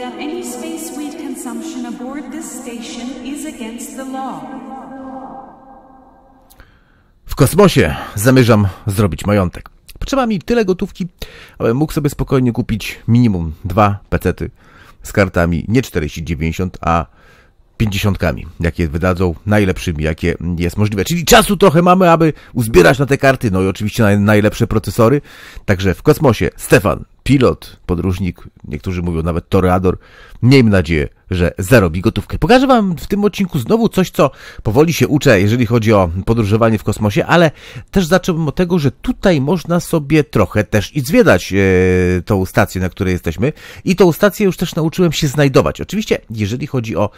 that any space weed consumption aboard this station is against the law. W kosmosie zamierzam zrobić majątek. Potrzeba mi tyle gotówki, abym mógł sobie spokojnie kupić minimum dwa pecety z kartami nie 4090, a 50 jakie wydadzą najlepszymi, jakie jest możliwe. Czyli czasu trochę mamy, aby uzbierać na te karty, no i oczywiście na najlepsze procesory. Także w kosmosie Stefan pilot, podróżnik, niektórzy mówią nawet torador, Miejmy nadzieję, że zarobi gotówkę. Pokażę Wam w tym odcinku znowu coś, co powoli się uczę, jeżeli chodzi o podróżowanie w kosmosie, ale też zacząłbym od tego, że tutaj można sobie trochę też i zwiedzać e, tą stację, na której jesteśmy i tą stację już też nauczyłem się znajdować. Oczywiście, jeżeli chodzi o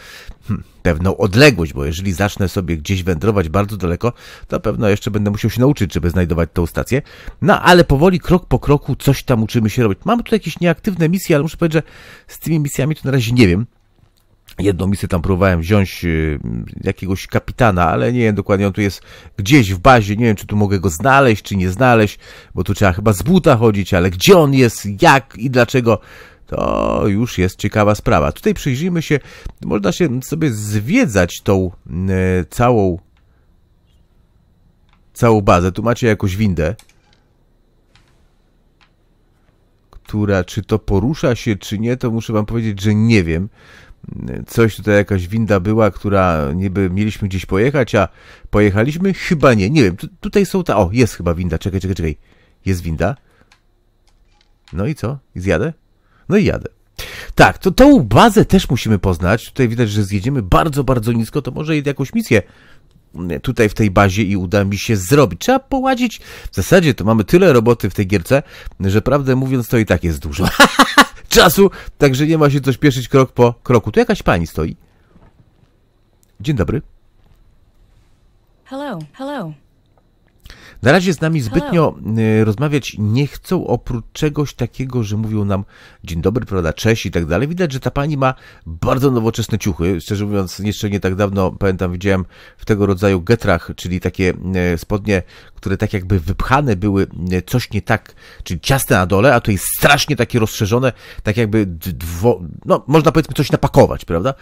hmm, pewną odległość, bo jeżeli zacznę sobie gdzieś wędrować bardzo daleko, to pewno jeszcze będę musiał się nauczyć, żeby znajdować tą stację. No, ale powoli, krok po kroku coś tam uczymy się robić. Mamy tu jakieś nieaktywne misje, ale muszę powiedzieć, że z tymi misjami to na razie nie wiem, Jedną misję tam próbowałem wziąć y, jakiegoś kapitana, ale nie wiem dokładnie, on tu jest gdzieś w bazie, nie wiem czy tu mogę go znaleźć, czy nie znaleźć, bo tu trzeba chyba z buta chodzić, ale gdzie on jest, jak i dlaczego, to już jest ciekawa sprawa. Tutaj przyjrzyjmy się, można się sobie zwiedzać tą y, całą całą bazę. Tu macie jakąś windę, która czy to porusza się, czy nie, to muszę wam powiedzieć, że nie wiem coś tutaj jakaś winda była, która niby mieliśmy gdzieś pojechać, a pojechaliśmy? Chyba nie, nie wiem, tutaj są ta, o, jest chyba winda, czekaj, czekaj, czekaj, jest winda. No i co? I zjadę? No i jadę. Tak, to tą bazę też musimy poznać. Tutaj widać, że zjedziemy bardzo, bardzo nisko, to może jakąś misję tutaj w tej bazie i uda mi się zrobić. Trzeba poładzić. W zasadzie to mamy tyle roboty w tej gierce, że prawdę mówiąc to i tak jest dużo. czasu, także nie ma się coś pieszyć krok po kroku. Tu jakaś pani stoi. Dzień dobry. Hello, hello. Na razie z nami zbytnio Hello. Y, rozmawiać nie chcą, oprócz czegoś takiego, że mówią nam dzień dobry, prawda, cześć i tak dalej. Widać, że ta pani ma bardzo nowoczesne ciuchy. Szczerze mówiąc, jeszcze nie tak dawno, pamiętam, widziałem w tego rodzaju getrach, czyli takie y, spodnie, które tak jakby wypchane były y, coś nie tak, czyli ciasne na dole, a to jest strasznie takie rozszerzone, tak jakby dwo, no można powiedzmy coś napakować, prawda?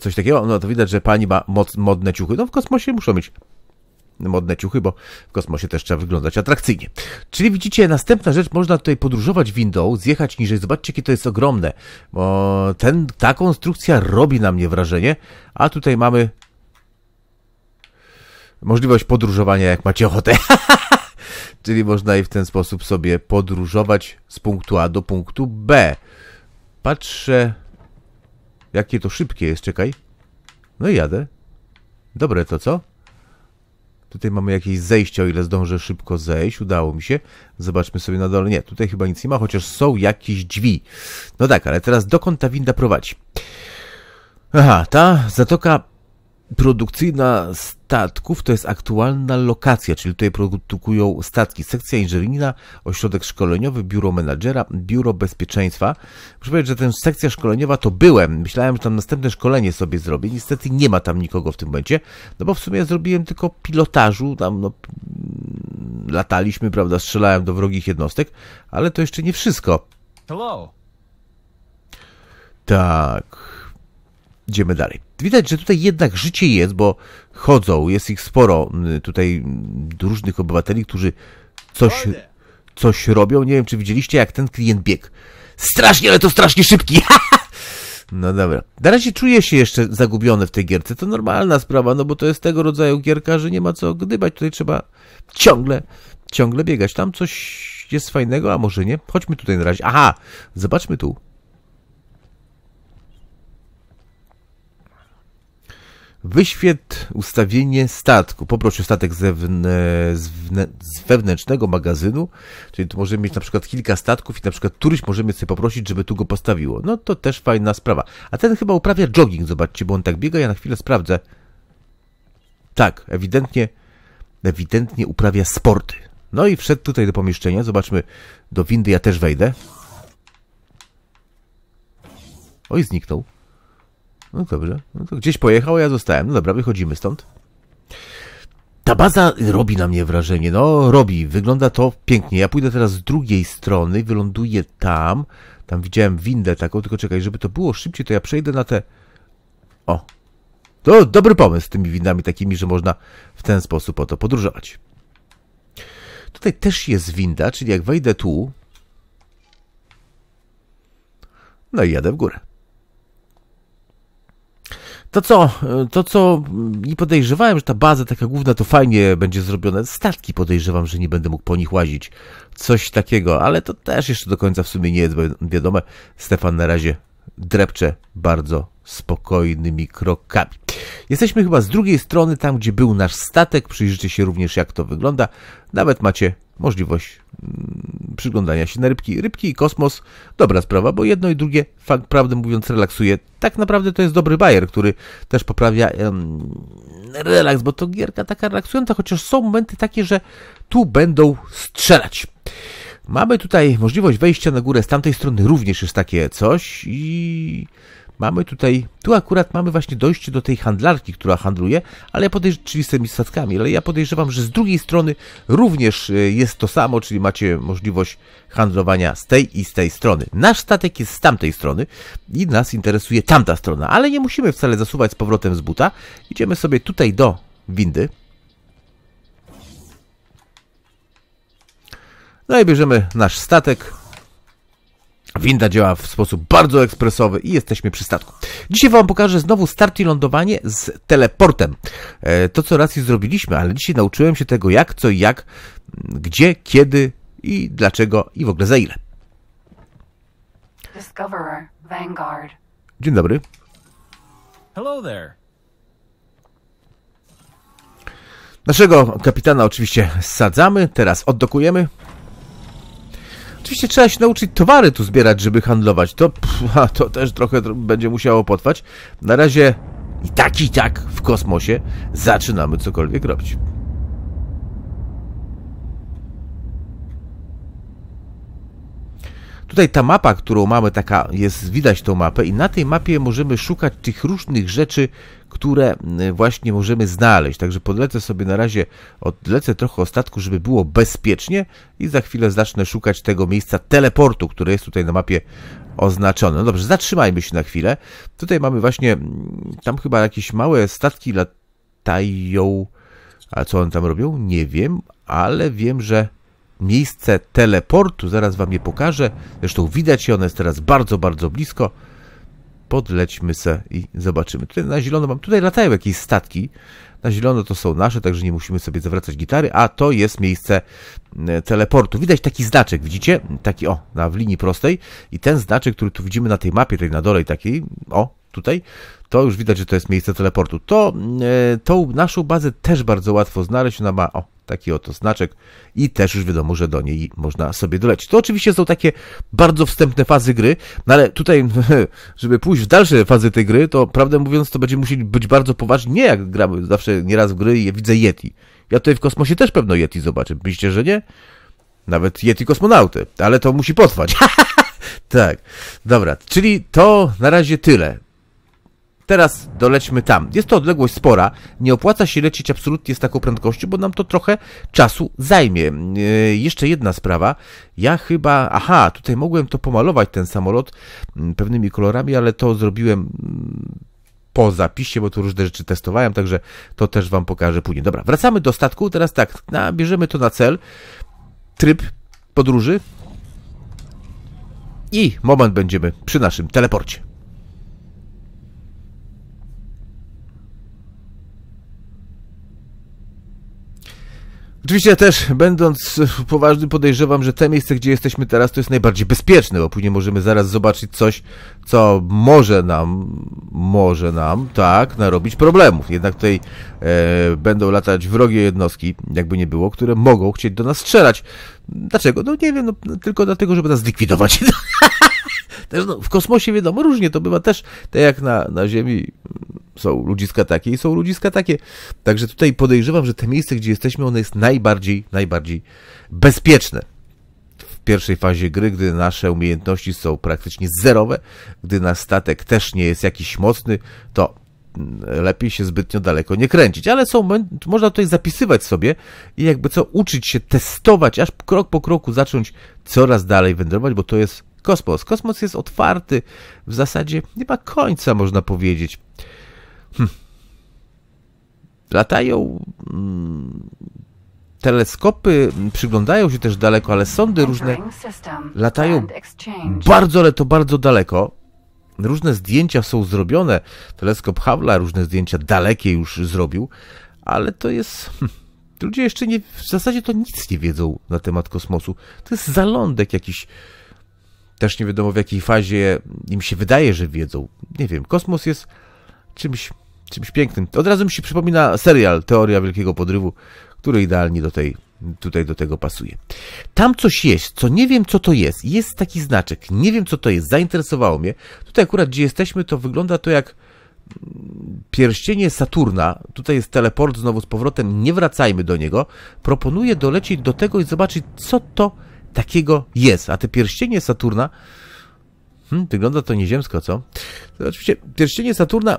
Coś takiego, no to widać, że pani ma moc, modne ciuchy. No w kosmosie muszą mieć modne ciuchy, bo w kosmosie też trzeba wyglądać atrakcyjnie. Czyli widzicie, następna rzecz, można tutaj podróżować windą, zjechać niżej, zobaczcie, jakie to jest ogromne, bo ten, ta konstrukcja robi na mnie wrażenie, a tutaj mamy możliwość podróżowania, jak macie ochotę. Czyli można i w ten sposób sobie podróżować z punktu A do punktu B. Patrzę, jakie to szybkie jest, czekaj. No i jadę. Dobre to, co? Tutaj mamy jakieś zejście, o ile zdążę szybko zejść. Udało mi się. Zobaczmy sobie na dole. Nie, tutaj chyba nic nie ma, chociaż są jakieś drzwi. No tak, ale teraz dokąd ta winda prowadzi? Aha, ta zatoka produkcyjna statków to jest aktualna lokacja, czyli tutaj produkują statki sekcja inżynieryjna, ośrodek szkoleniowy, biuro menadżera, biuro bezpieczeństwa. Muszę powiedzieć, że tę sekcja szkoleniowa to byłem. Myślałem, że tam następne szkolenie sobie zrobię. Niestety nie ma tam nikogo w tym momencie, no bo w sumie zrobiłem tylko pilotażu, tam no, lataliśmy, prawda, strzelałem do wrogich jednostek, ale to jeszcze nie wszystko. Hello. Tak idziemy dalej. Widać, że tutaj jednak życie jest, bo chodzą, jest ich sporo tutaj różnych obywateli, którzy coś, coś robią. Nie wiem, czy widzieliście, jak ten klient biegł. Strasznie, ale to strasznie szybki. No dobra. Na razie czuję się jeszcze zagubiony w tej gierce. To normalna sprawa, no bo to jest tego rodzaju gierka, że nie ma co gdybać. Tutaj trzeba ciągle, ciągle biegać. Tam coś jest fajnego, a może nie. Chodźmy tutaj na razie. Aha, zobaczmy tu. Wyświetl ustawienie statku. Poproszę statek z, z, wewnętrznego magazynu, czyli tu możemy mieć na przykład kilka statków i na przykład któryś możemy sobie poprosić, żeby tu go postawiło. No to też fajna sprawa. A ten chyba uprawia jogging, zobaczcie, bo on tak biega, ja na chwilę sprawdzę. Tak, ewidentnie, ewidentnie uprawia sporty. No i wszedł tutaj do pomieszczenia, zobaczmy, do windy ja też wejdę. Oj, zniknął. No dobrze, no to gdzieś pojechał, a ja zostałem. No dobra, wychodzimy stąd. Ta baza robi na mnie wrażenie. No, robi. Wygląda to pięknie. Ja pójdę teraz z drugiej strony, wyląduję tam. Tam widziałem windę taką, tylko czekaj, żeby to było szybciej, to ja przejdę na te... O! To dobry pomysł z tymi windami takimi, że można w ten sposób oto podróżować. Tutaj też jest winda, czyli jak wejdę tu... No i jadę w górę. To co, to co i podejrzewałem, że ta baza taka główna to fajnie będzie zrobiona. Statki podejrzewam, że nie będę mógł po nich łazić. Coś takiego, ale to też jeszcze do końca w sumie nie jest wiadome. Stefan na razie drepcze bardzo spokojnymi krokami. Jesteśmy chyba z drugiej strony, tam gdzie był nasz statek. Przyjrzyjcie się również, jak to wygląda. Nawet macie możliwość mm, przyglądania się na rybki. Rybki i kosmos, dobra sprawa, bo jedno i drugie, fakt, prawdę mówiąc, relaksuje. Tak naprawdę to jest dobry bajer, który też poprawia em, relaks, bo to gierka taka relaksująca, chociaż są momenty takie, że tu będą strzelać. Mamy tutaj możliwość wejścia na górę z tamtej strony, również jest takie coś i mamy tutaj, tu akurat mamy właśnie dojście do tej handlarki, która handluje, ale ja podejrzewam, czyli z tymi statkami, ale ja podejrzewam, że z drugiej strony również e, jest to samo, czyli macie możliwość handlowania z tej i z tej strony. Nasz statek jest z tamtej strony i nas interesuje tamta strona, ale nie musimy wcale zasuwać z powrotem z buta. Idziemy sobie tutaj do windy. No i bierzemy nasz statek, Winda działa w sposób bardzo ekspresowy i jesteśmy przy statku. Dzisiaj Wam pokażę znowu start i lądowanie z teleportem. E, to co raz już zrobiliśmy, ale dzisiaj nauczyłem się tego jak, co i jak, gdzie, kiedy i dlaczego i w ogóle za ile. Discoverer, Vanguard. Dzień dobry. Hello there. Naszego kapitana oczywiście sadzamy, teraz oddokujemy. Oczywiście trzeba się nauczyć towary tu zbierać, żeby handlować. To, pff, to też trochę będzie musiało potrwać. Na razie i tak, i tak w kosmosie zaczynamy cokolwiek robić. Tutaj ta mapa, którą mamy, taka jest, widać tą mapę i na tej mapie możemy szukać tych różnych rzeczy, które y, właśnie możemy znaleźć. Także podlecę sobie na razie, odlecę trochę ostatku, żeby było bezpiecznie i za chwilę zacznę szukać tego miejsca teleportu, które jest tutaj na mapie oznaczone. No dobrze, zatrzymajmy się na chwilę. Tutaj mamy właśnie, mm, tam chyba jakieś małe statki latają, a co one tam robią? Nie wiem, ale wiem, że miejsce teleportu, zaraz wam je pokażę. Zresztą widać je, ono jest teraz bardzo, bardzo blisko podlećmy se i zobaczymy. Tutaj na zielono mam, tutaj latają jakieś statki. Na zielono to są nasze, także nie musimy sobie zawracać gitary, a to jest miejsce e, teleportu. Widać taki znaczek, widzicie? Taki o, na w linii prostej i ten znaczek, który tu widzimy na tej mapie, tutaj na dole takiej, o, tutaj, to już widać, że to jest miejsce teleportu. To, e, tą naszą bazę też bardzo łatwo znaleźć, ona ma, o, taki oto znaczek i też już wiadomo, że do niej można sobie doleć. To oczywiście są takie bardzo wstępne fazy gry, no ale tutaj, żeby pójść w dalsze fazy tej gry, to prawdę mówiąc, to będzie musieli być bardzo poważni. Nie jak gramy zawsze nieraz w gry i widzę Yeti. Ja tutaj w kosmosie też pewno Yeti zobaczę. Myślicie, że nie? Nawet Yeti kosmonauty, ale to musi potrwać. tak, dobra, czyli to na razie tyle. Teraz dolećmy tam. Jest to odległość spora. Nie opłaca się lecieć absolutnie z taką prędkością, bo nam to trochę czasu zajmie. E, jeszcze jedna sprawa. Ja chyba. Aha, tutaj mogłem to pomalować, ten samolot, mm, pewnymi kolorami, ale to zrobiłem. Mm, po zapisie, bo tu różne rzeczy testowałem, także to też Wam pokażę później. Dobra, wracamy do statku. Teraz tak, na, bierzemy to na cel. Tryb podróży. I moment będziemy przy naszym teleporcie. Oczywiście ja też, będąc poważny, podejrzewam, że te miejsce, gdzie jesteśmy teraz, to jest najbardziej bezpieczne, bo później możemy zaraz zobaczyć coś, co może nam, może nam, tak, narobić problemów. Jednak tutaj e, będą latać wrogie jednostki, jakby nie było, które mogą chcieć do nas strzelać. Dlaczego? No nie wiem, no, tylko dlatego, żeby nas zlikwidować. też, no, w kosmosie wiadomo, różnie to bywa też, tak jak na, na Ziemi są ludziska takie i są ludziska takie. Także tutaj podejrzewam, że te miejsce, gdzie jesteśmy, one jest najbardziej, najbardziej bezpieczne. W pierwszej fazie gry, gdy nasze umiejętności są praktycznie zerowe, gdy nasz statek też nie jest jakiś mocny, to mm, lepiej się zbytnio daleko nie kręcić. Ale są, można tutaj zapisywać sobie i jakby co uczyć się, testować, aż krok po kroku zacząć coraz dalej wędrować, bo to jest kosmos. Kosmos jest otwarty, w zasadzie nie ma końca, można powiedzieć. Hmm. Latają mm, teleskopy, przyglądają się też daleko, ale sondy różne latają bardzo, ale to bardzo daleko. Różne zdjęcia są zrobione. Teleskop Hubble, różne zdjęcia dalekie już zrobił, ale to jest... Hmm, ludzie jeszcze nie, w zasadzie to nic nie wiedzą na temat kosmosu. To jest zalądek jakiś. Też nie wiadomo w jakiej fazie im się wydaje, że wiedzą. Nie wiem, kosmos jest czymś czymś pięknym. Od razu mi się przypomina serial Teoria Wielkiego Podrywu, który idealnie do tej, tutaj do tego pasuje. Tam coś jest, co nie wiem, co to jest. Jest taki znaczek, nie wiem, co to jest, zainteresowało mnie. Tutaj akurat, gdzie jesteśmy, to wygląda to jak mm, pierścienie Saturna, tutaj jest teleport znowu z powrotem, nie wracajmy do niego, proponuję dolecieć do tego i zobaczyć, co to takiego jest. A te pierścienie Saturna, hmm, wygląda to nieziemsko, co? To oczywiście pierścienie Saturna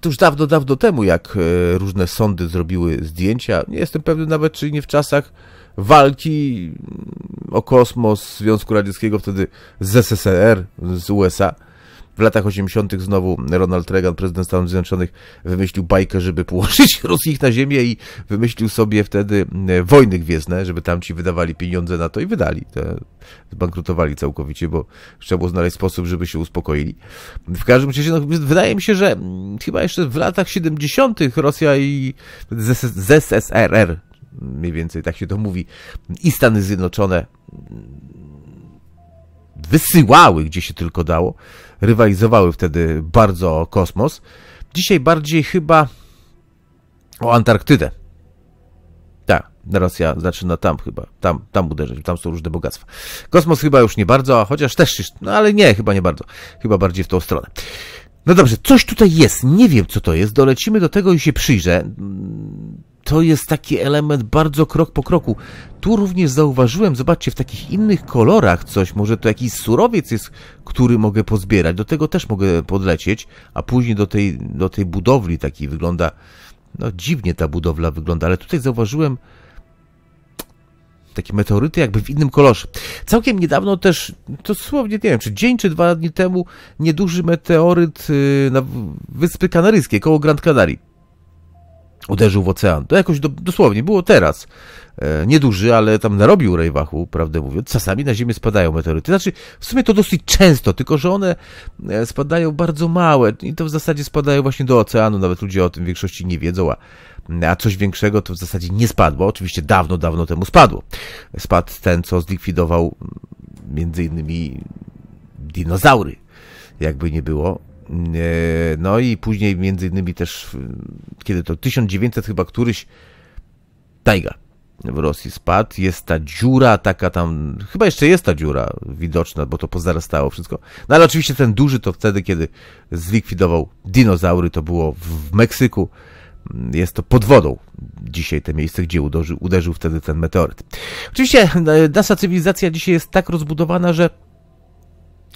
to już dawno, dawno temu, jak e, różne sądy zrobiły zdjęcia, nie jestem pewny nawet, czy nie w czasach walki mm, o kosmos Związku Radzieckiego wtedy z ZSRR, z USA, w latach 80. znowu Ronald Reagan, prezydent Stanów Zjednoczonych, wymyślił bajkę, żeby położyć Rosjich na ziemię i wymyślił sobie wtedy e, wojny gwiezdne, żeby tamci wydawali pieniądze na to i wydali. Te, zbankrutowali całkowicie, bo trzeba było znaleźć sposób, żeby się uspokoili. W każdym razie, no, wydaje mi się, że mm, chyba jeszcze w latach 70. Rosja i ZSRR, mniej więcej tak się to mówi, i Stany Zjednoczone mm, wysyłały, gdzie się tylko dało, rywalizowały wtedy bardzo o kosmos. Dzisiaj bardziej chyba o Antarktydę. Tak, Rosja zaczyna tam chyba, tam, tam uderzyć, tam są różne bogactwa. Kosmos chyba już nie bardzo, a chociaż też, no ale nie, chyba nie bardzo, chyba bardziej w tą stronę. No dobrze, coś tutaj jest, nie wiem co to jest, dolecimy do tego i się przyjrzę to jest taki element bardzo krok po kroku. Tu również zauważyłem, zobaczcie, w takich innych kolorach coś, może to jakiś surowiec jest, który mogę pozbierać, do tego też mogę podlecieć, a później do tej, do tej budowli takiej wygląda, no dziwnie ta budowla wygląda, ale tutaj zauważyłem takie meteoryty jakby w innym kolorze. Całkiem niedawno też, to nie wiem, czy dzień czy dwa dni temu, nieduży meteoryt y, na Wyspy Kanaryjskie koło Grand Canarii uderzył w ocean. To jakoś do, dosłownie było teraz. E, nieduży, ale tam narobił Rejwachu, prawdę mówiąc. Czasami na Ziemię spadają meteoryty. Znaczy, w sumie to dosyć często, tylko że one e, spadają bardzo małe i to w zasadzie spadają właśnie do oceanu. Nawet ludzie o tym w większości nie wiedzą, a, a coś większego to w zasadzie nie spadło. Oczywiście dawno, dawno temu spadło. Spadł ten, co zlikwidował między innymi dinozaury jakby nie było. E, no i później między innymi też, kiedy to 1900 chyba któryś, Tajga w Rosji spadł, jest ta dziura taka tam, chyba jeszcze jest ta dziura widoczna, bo to pozarastało wszystko. No ale oczywiście ten duży to wtedy, kiedy zlikwidował dinozaury, to było w Meksyku, jest to pod wodą dzisiaj te miejsce, gdzie uderzył, uderzył wtedy ten meteoryt. Oczywiście e, nasza cywilizacja dzisiaj jest tak rozbudowana, że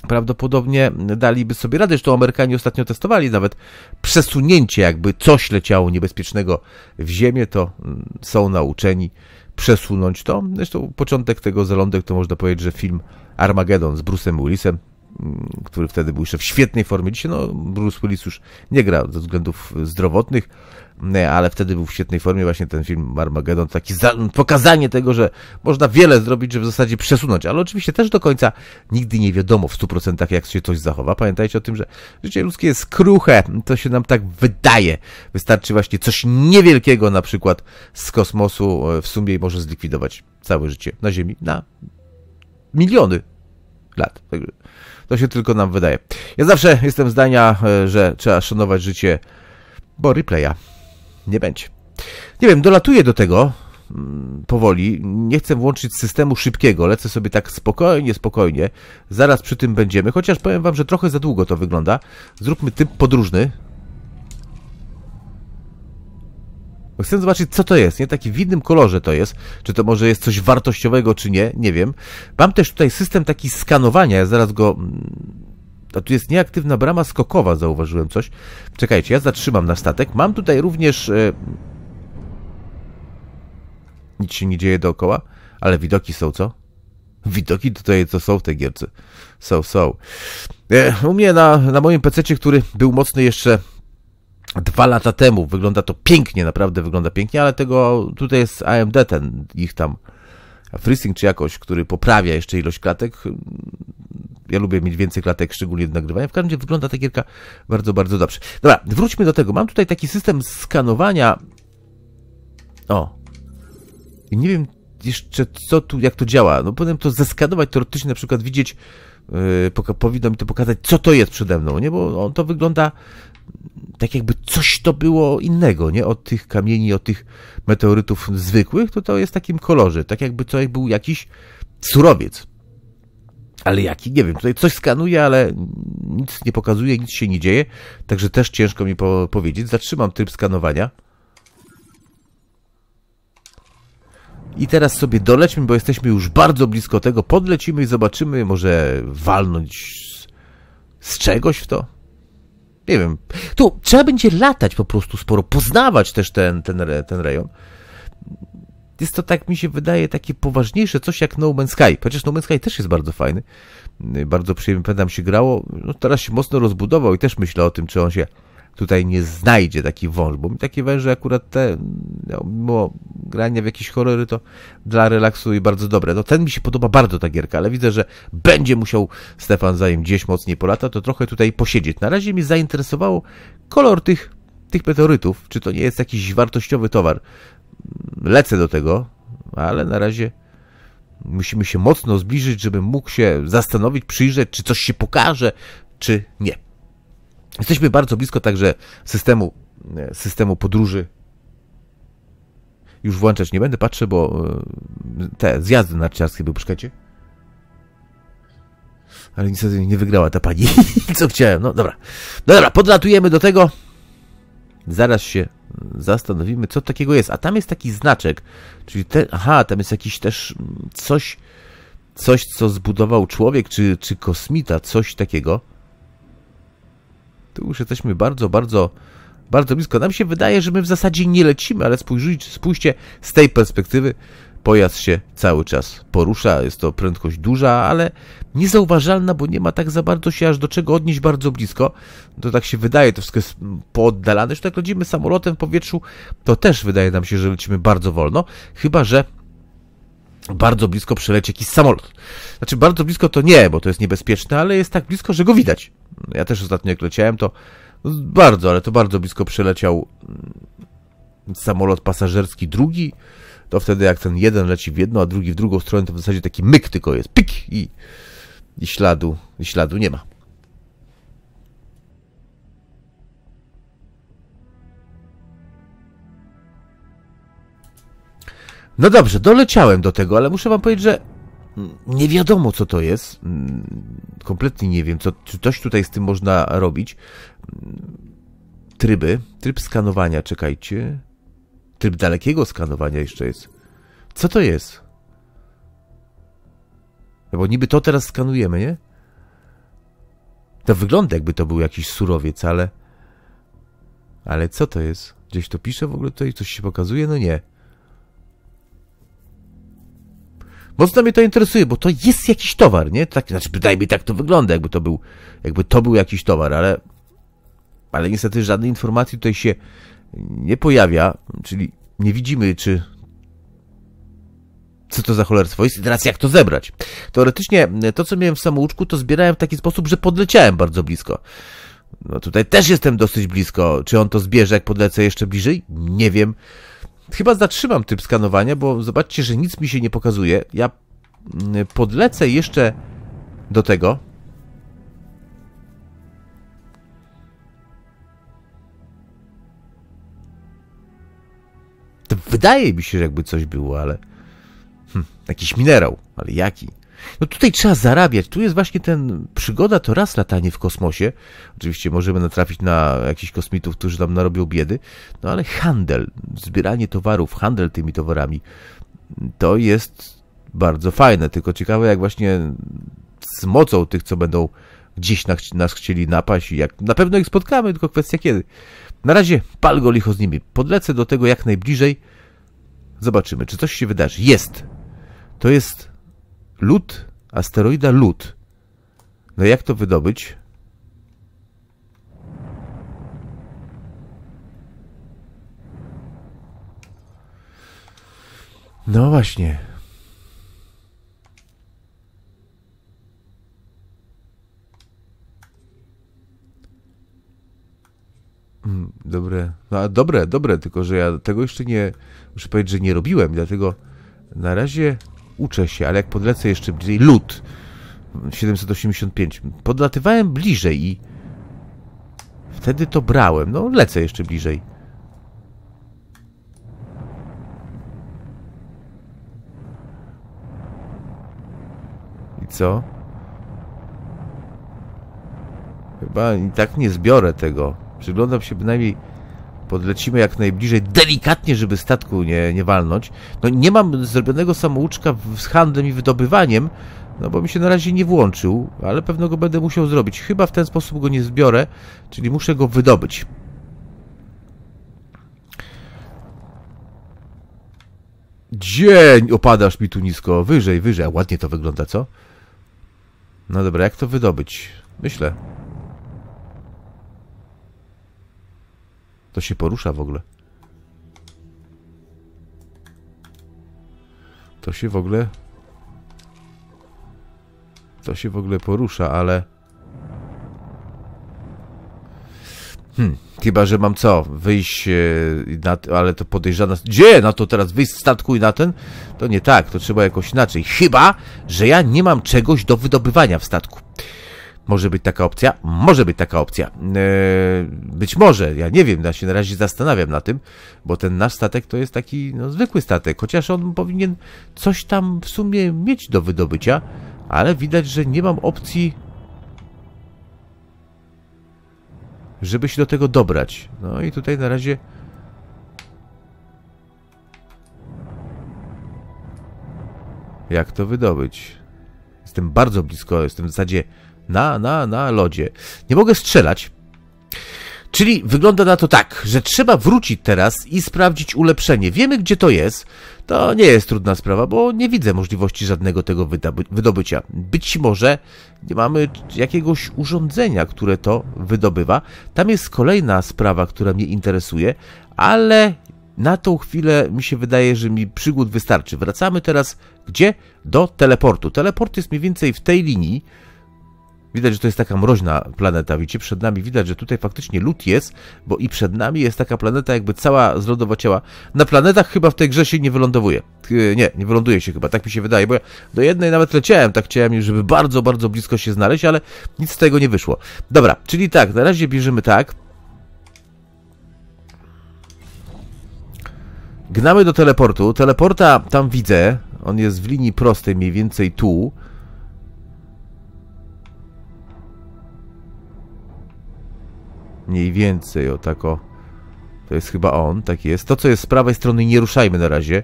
prawdopodobnie daliby sobie radę. Zresztą Amerykanie ostatnio testowali nawet przesunięcie, jakby coś leciało niebezpiecznego w ziemię, to mm, są nauczeni przesunąć to. Zresztą początek tego zalądek to można powiedzieć, że film Armageddon z Bruce'em Willisem, mm, który wtedy był jeszcze w świetnej formie. Dzisiaj no, Bruce Willis już nie gra ze względów zdrowotnych, nie, ale wtedy był w świetnej formie właśnie ten film Armageddon, taki pokazanie tego, że można wiele zrobić, żeby w zasadzie przesunąć, ale oczywiście też do końca nigdy nie wiadomo w 100% jak się coś zachowa. Pamiętajcie o tym, że życie ludzkie jest kruche, to się nam tak wydaje. Wystarczy właśnie coś niewielkiego na przykład z kosmosu e, w sumie może zlikwidować całe życie na Ziemi na miliony lat. Także to się tylko nam wydaje. Ja zawsze jestem zdania, e, że trzeba szanować życie bo replaya nie będzie. Nie wiem, dolatuję do tego mm, powoli. Nie chcę włączyć systemu szybkiego. Lecę sobie tak spokojnie, spokojnie. Zaraz przy tym będziemy. Chociaż powiem wam, że trochę za długo to wygląda. Zróbmy typ podróżny. Chcę zobaczyć, co to jest, nie? Taki w innym kolorze to jest. Czy to może jest coś wartościowego, czy nie, nie wiem. Mam też tutaj system taki skanowania, ja zaraz go mm, a tu jest nieaktywna brama skokowa, zauważyłem coś. Czekajcie, ja zatrzymam na statek. Mam tutaj również... E, nic się nie dzieje dookoła, ale widoki są, co? Widoki tutaj co są w tej gierce. Są, so, są. So. E, u mnie na, na moim PC, który był mocny jeszcze dwa lata temu, wygląda to pięknie, naprawdę wygląda pięknie, ale tego tutaj jest AMD ten ich tam FreeSync czy jakoś, który poprawia jeszcze ilość klatek ja lubię mieć więcej klatek, szczególnie do nagrywania. W każdym razie wygląda ta gierka bardzo, bardzo dobrze. Dobra, wróćmy do tego. Mam tutaj taki system skanowania. O. I nie wiem jeszcze co tu, jak to działa. No potem to zeskanować, teoretycznie na przykład widzieć, yy, powinno mi to pokazać, co to jest przede mną, nie? Bo on to wygląda tak jakby coś to było innego, nie? Od tych kamieni, od tych meteorytów zwykłych, to to jest w takim kolorze. Tak jakby to był jakiś surowiec ale jaki? Nie wiem, tutaj coś skanuje, ale nic nie pokazuje, nic się nie dzieje, także też ciężko mi po powiedzieć. Zatrzymam tryb skanowania. I teraz sobie dolećmy, bo jesteśmy już bardzo blisko tego. Podlecimy i zobaczymy, może walnąć z, z czegoś w to. Nie wiem. Tu trzeba będzie latać po prostu sporo, poznawać też ten, ten, ten rejon jest to, tak mi się wydaje, takie poważniejsze coś jak No Man's Sky. Chociaż No Man's Sky też jest bardzo fajny, y, bardzo przyjemnie, pamiętam, się grało. No, teraz się mocno rozbudował i też myślę o tym, czy on się tutaj nie znajdzie taki wąż, bo mi takie węże akurat te, no, mimo grania w jakieś horrory, to dla relaksu i bardzo dobre. No ten mi się podoba bardzo ta gierka, ale widzę, że będzie musiał Stefan Zajem gdzieś mocniej polatać to trochę tutaj posiedzieć. Na razie mi zainteresował kolor tych tych meteorytów, czy to nie jest jakiś wartościowy towar, lecę do tego, ale na razie musimy się mocno zbliżyć, żebym mógł się zastanowić, przyjrzeć, czy coś się pokaże, czy nie. Jesteśmy bardzo blisko także systemu, e, systemu podróży. Już włączać nie będę, patrzę, bo e, te zjazdy narciarskie były, poszukajcie. Ale niestety nie wygrała ta pani, co chciałem. No dobra. No dobra, podlatujemy do tego. Zaraz się zastanowimy, co takiego jest. A tam jest taki znaczek, czyli te, aha, tam jest jakiś też mm, coś, coś, co zbudował człowiek, czy, czy kosmita, coś takiego. Tu już jesteśmy bardzo, bardzo, bardzo blisko. Nam się wydaje, że my w zasadzie nie lecimy, ale spójrzyjcie, spójrzcie z tej perspektywy, Pojazd się cały czas porusza, jest to prędkość duża, ale niezauważalna, bo nie ma tak za bardzo się aż do czego odnieść bardzo blisko. To tak się wydaje, to wszystko jest pooddalane. Że tak lecimy samolotem w powietrzu, to też wydaje nam się, że lecimy bardzo wolno, chyba że bardzo blisko przeleci jakiś samolot. Znaczy bardzo blisko to nie, bo to jest niebezpieczne, ale jest tak blisko, że go widać. Ja też ostatnio jak leciałem, to bardzo, ale to bardzo blisko przeleciał mm, samolot pasażerski drugi, to wtedy jak ten jeden leci w jedną, a drugi w drugą stronę, to w zasadzie taki myk tylko jest. Pik! I, i śladu, i śladu nie ma. No dobrze, doleciałem do tego, ale muszę wam powiedzieć, że nie wiadomo co to jest. Mm, kompletnie nie wiem, co, czy coś tutaj z tym można robić. Mm, tryby, tryb skanowania, czekajcie. Tryb dalekiego skanowania jeszcze jest. Co to jest? No bo niby to teraz skanujemy, nie? To wygląda jakby to był jakiś surowiec, ale... Ale co to jest? Gdzieś to pisze w ogóle tutaj? Coś się pokazuje? No nie. Mocno mnie to interesuje, bo to jest jakiś towar, nie? Tak, znaczy, przynajmniej tak to wygląda, jakby to był, jakby to był jakiś towar, ale... Ale niestety żadnej informacji tutaj się nie pojawia, czyli nie widzimy, czy co to za cholerstwo jest i teraz jak to zebrać. Teoretycznie e, to, co miałem w samouczku, to zbierałem w taki sposób, że podleciałem bardzo blisko. No tutaj też jestem dosyć blisko. Czy on to zbierze, jak podlecę jeszcze bliżej? Nie wiem. Chyba zatrzymam typ skanowania, bo zobaczcie, że nic mi się nie pokazuje. Ja mm, podlecę jeszcze do tego. To wydaje mi się, że jakby coś było, ale hm, jakiś minerał, ale jaki? No tutaj trzeba zarabiać. Tu jest właśnie ten przygoda to raz latanie w kosmosie. Oczywiście możemy natrafić na jakichś kosmitów, którzy nam narobią biedy, no ale handel, zbieranie towarów, handel tymi towarami to jest bardzo fajne. Tylko ciekawe, jak właśnie z mocą tych, co będą gdzieś nas, chcieli napaść i jak na pewno ich spotkamy, tylko kwestia kiedy. Na razie pal go licho z nimi. Podlecę do tego jak najbliżej. Zobaczymy, czy coś się wydarzy. Jest! To jest lód, asteroida lód. No jak to wydobyć? No właśnie. Mm, dobre. No a dobre, dobre, tylko że ja tego jeszcze nie, muszę powiedzieć, że nie robiłem, dlatego na razie uczę się, ale jak podlecę jeszcze bliżej, lód 785, podlatywałem bliżej i wtedy to brałem, no lecę jeszcze bliżej. I co? Chyba i tak nie zbiorę tego. Przyglądam się bynajmniej podlecimy jak najbliżej, delikatnie, żeby statku nie, nie walnąć. No nie mam zrobionego samouczka z handlem i wydobywaniem, no bo mi się na razie nie włączył, ale pewno go będę musiał zrobić. Chyba w ten sposób go nie zbiorę, czyli muszę go wydobyć. Dzień! Opadasz mi tu nisko. Wyżej, wyżej. A ładnie to wygląda, co? No dobra, jak to wydobyć? Myślę. To się porusza w ogóle. To się w ogóle... To się w ogóle porusza, ale... Hmm, chyba, że mam co? Wyjść, e, na, ale to podejrzana... Gdzie? Na no to teraz wyjść z statku i na ten? To nie tak, to trzeba jakoś inaczej. Chyba, że ja nie mam czegoś do wydobywania w statku. Może być taka opcja? Może być taka opcja. E, być może, ja nie wiem, ja się na razie zastanawiam na tym, bo ten nasz statek to jest taki no, zwykły statek, chociaż on powinien coś tam w sumie mieć do wydobycia, ale widać, że nie mam opcji, żeby się do tego dobrać. No i tutaj na razie... Jak to wydobyć? Jestem bardzo blisko, jestem w zasadzie na, na, na lodzie. Nie mogę strzelać. Czyli wygląda na to tak, że trzeba wrócić teraz i sprawdzić ulepszenie. Wiemy, gdzie to jest. To nie jest trudna sprawa, bo nie widzę możliwości żadnego tego wydobycia. Być może nie mamy jakiegoś urządzenia, które to wydobywa. Tam jest kolejna sprawa, która mnie interesuje, ale na tą chwilę mi się wydaje, że mi przygód wystarczy. Wracamy teraz gdzie? Do teleportu. Teleport jest mniej więcej w tej linii. Widać, że to jest taka mroźna planeta, widzicie? Przed nami widać, że tutaj faktycznie lód jest, bo i przed nami jest taka planeta jakby cała ciała. Na planetach chyba w tej grze się nie wylądowuje. Yy, nie, nie wyląduje się chyba, tak mi się wydaje, bo ja do jednej nawet leciałem, tak chciałem, żeby bardzo, bardzo blisko się znaleźć, ale nic z tego nie wyszło. Dobra, czyli tak, na razie bierzemy tak. Gnamy do teleportu. Teleporta tam widzę. On jest w linii prostej, mniej więcej tu. Mniej więcej, o tako. To jest chyba on, tak jest. To, co jest z prawej strony, nie ruszajmy na razie.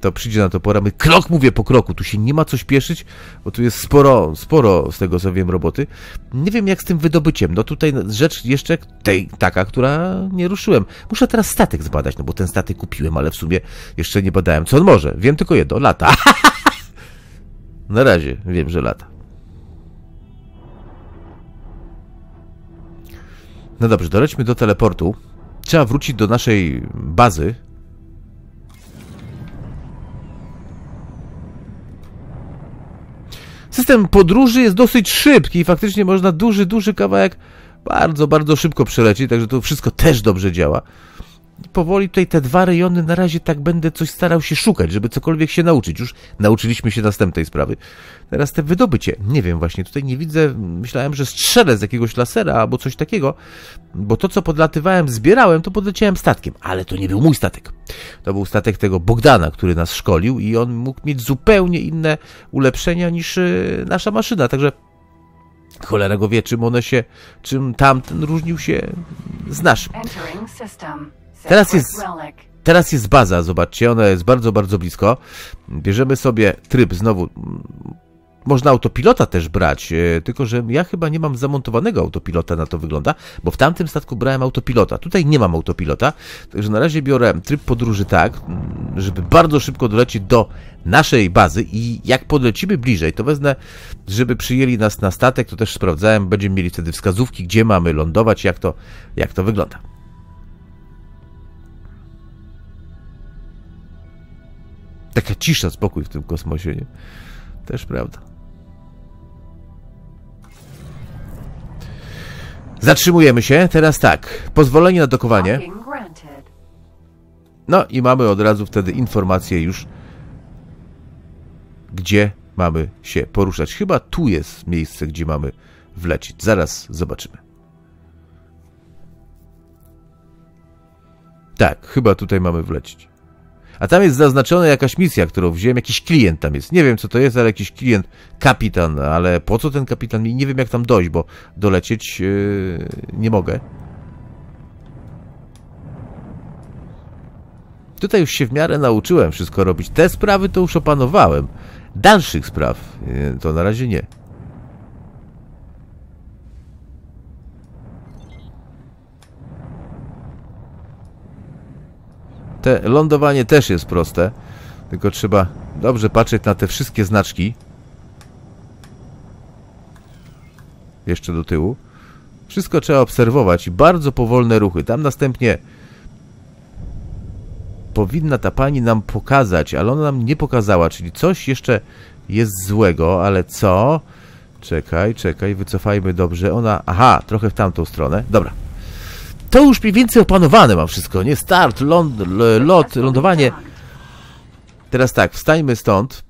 To przyjdzie na to pora. My krok mówię po kroku. Tu się nie ma co śpieszyć, bo tu jest sporo, sporo z tego, co wiem, roboty. Nie wiem, jak z tym wydobyciem. No tutaj rzecz jeszcze tej, taka, która nie ruszyłem. Muszę teraz statek zbadać, no bo ten statek kupiłem, ale w sumie jeszcze nie badałem, co on może. Wiem tylko jedno, lata. na razie wiem, że lata. No dobrze, dolećmy do teleportu. Trzeba wrócić do naszej bazy. System podróży jest dosyć szybki i faktycznie można duży, duży kawałek bardzo, bardzo szybko przelecieć, także to wszystko też dobrze działa powoli tutaj te dwa rejony na razie tak będę coś starał się szukać, żeby cokolwiek się nauczyć. Już nauczyliśmy się następnej sprawy. Teraz te wydobycie. Nie wiem właśnie, tutaj nie widzę, myślałem, że strzelę z jakiegoś lasera albo coś takiego, bo to co podlatywałem, zbierałem, to podleciałem statkiem, ale to nie był mój statek. To był statek tego Bogdana, który nas szkolił i on mógł mieć zupełnie inne ulepszenia niż y, nasza maszyna, także Cholera go wie, czym one się, czym tamten różnił się z naszym. Teraz jest, teraz jest baza, zobaczcie, ona jest bardzo, bardzo blisko. Bierzemy sobie tryb znowu. Można autopilota też brać, e, tylko że ja chyba nie mam zamontowanego autopilota, na to wygląda, bo w tamtym statku brałem autopilota. Tutaj nie mam autopilota, także na razie biorę tryb podróży tak, mm, żeby bardzo szybko dolecieć do naszej bazy i jak podlecimy bliżej, to wezmę, żeby przyjęli nas na statek, to też sprawdzałem, będziemy mieli wtedy wskazówki, gdzie mamy lądować, jak to, jak to wygląda. Taka cisza, spokój w tym kosmosie, nie? Też prawda. Zatrzymujemy się, teraz tak. Pozwolenie na dokowanie. No i mamy od razu wtedy informację już, gdzie mamy się poruszać. Chyba tu jest miejsce, gdzie mamy wlecieć. Zaraz zobaczymy. Tak, chyba tutaj mamy wlecieć. A tam jest zaznaczona jakaś misja, którą wziąłem, jakiś klient tam jest. Nie wiem co to jest, ale jakiś klient, kapitan, ale po co ten kapitan? Nie wiem jak tam dojść, bo dolecieć yy, nie mogę. Tutaj już się w miarę nauczyłem wszystko robić. Te sprawy to już opanowałem. Dalszych spraw yy, to na razie nie. Lądowanie też jest proste. Tylko trzeba dobrze patrzeć na te wszystkie znaczki. Jeszcze do tyłu. Wszystko trzeba obserwować. i Bardzo powolne ruchy. Tam następnie powinna ta pani nam pokazać, ale ona nam nie pokazała, czyli coś jeszcze jest złego, ale co? Czekaj, czekaj, wycofajmy dobrze. Ona, aha, trochę w tamtą stronę. Dobra, to już mniej więcej opanowane mam wszystko, nie? Start, ląd, lot, lądowanie. Teraz tak, wstańmy stąd.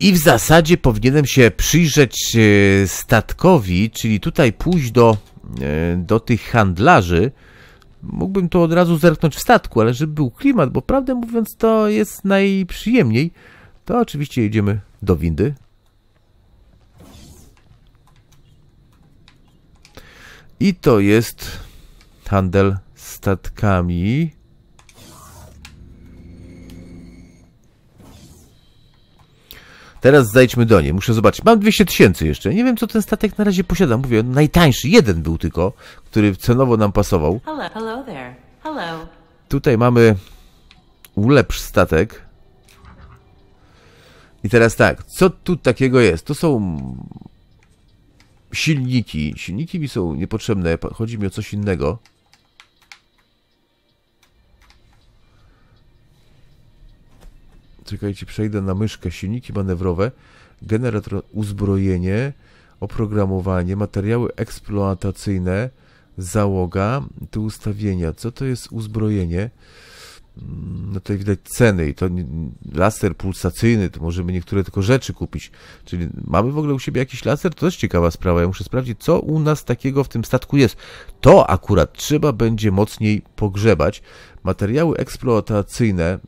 I w zasadzie powinienem się przyjrzeć e, statkowi, czyli tutaj pójść do, e, do tych handlarzy. Mógłbym to od razu zerknąć w statku, ale żeby był klimat, bo prawdę mówiąc to jest najprzyjemniej. To oczywiście jedziemy do windy. I to jest handel statkami. Teraz zajdźmy do niej. Muszę zobaczyć. Mam 200 tysięcy jeszcze. Nie wiem, co ten statek na razie posiada. Mówię, najtańszy. Jeden był tylko, który cenowo nam pasował. Hello, hello there. Hello. Tutaj mamy ulepsz statek. I teraz tak, co tu takiego jest? To są silniki. Silniki mi są niepotrzebne, chodzi mi o coś innego. Czekajcie, przejdę na myszkę. Silniki manewrowe, generator uzbrojenie, oprogramowanie, materiały eksploatacyjne, załoga, tu ustawienia. Co to jest uzbrojenie? Mm, no tutaj widać ceny i to laser pulsacyjny, to możemy niektóre tylko rzeczy kupić. Czyli mamy w ogóle u siebie jakiś laser? To też ciekawa sprawa. Ja muszę sprawdzić, co u nas takiego w tym statku jest. To akurat trzeba będzie mocniej pogrzebać. Materiały eksploatacyjne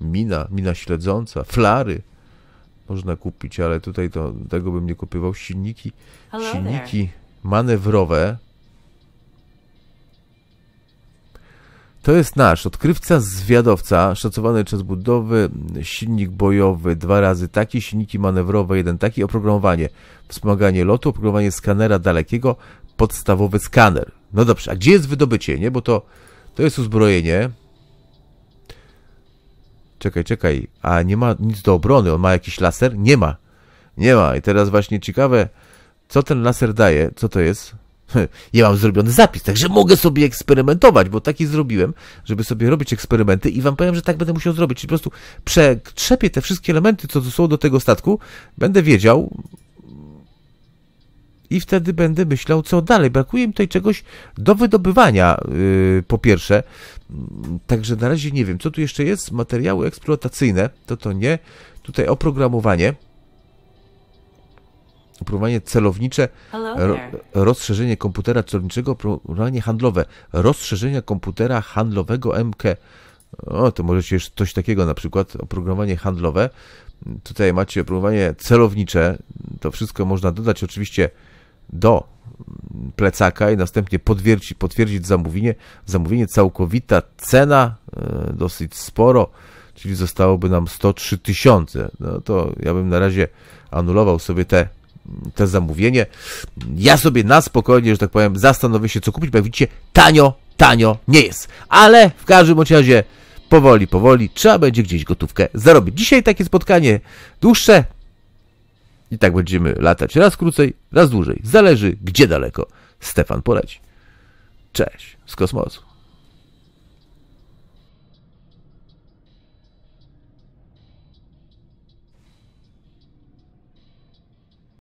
mina, mina śledząca, flary można kupić, ale tutaj to, tego bym nie kupywał. Silniki, Hello silniki manewrowe. To jest nasz odkrywca zwiadowca, szacowany czas budowy, silnik bojowy, dwa razy taki, silniki manewrowe, jeden taki, oprogramowanie, wspomaganie lotu, oprogramowanie skanera dalekiego, podstawowy skaner. No dobrze, a gdzie jest wydobycie, nie? Bo to, to jest uzbrojenie. Czekaj, czekaj, a nie ma nic do obrony, on ma jakiś laser? Nie ma. Nie ma. I teraz właśnie ciekawe, co ten laser daje, co to jest? Ja mam zrobiony zapis, także mogę sobie eksperymentować, bo taki zrobiłem, żeby sobie robić eksperymenty i wam powiem, że tak będę musiał zrobić. Czyli po prostu przetrzepię te wszystkie elementy, co są do tego statku, będę wiedział i wtedy będę myślał, co dalej. Brakuje mi tutaj czegoś do wydobywania, yy, po pierwsze. Także na razie nie wiem, co tu jeszcze jest. Materiały eksploatacyjne, to to nie. Tutaj oprogramowanie oprogramowanie celownicze, rozszerzenie komputera celowniczego, oprogramowanie handlowe, rozszerzenie komputera handlowego MK. O, to możecie już coś takiego, na przykład oprogramowanie handlowe. Tutaj macie oprogramowanie celownicze. To wszystko można dodać oczywiście do plecaka i następnie potwierdzić, potwierdzić zamówienie. Zamówienie całkowita cena, e, dosyć sporo, czyli zostałoby nam 103 tysiące. No to ja bym na razie anulował sobie te to zamówienie. Ja sobie na spokojnie, że tak powiem, zastanowię się, co kupić, bo jak widzicie, tanio, tanio nie jest. Ale w każdym razie powoli, powoli trzeba będzie gdzieś gotówkę zarobić. Dzisiaj takie spotkanie dłuższe i tak będziemy latać raz krócej, raz dłużej. Zależy, gdzie daleko Stefan poleci. Cześć z kosmosu.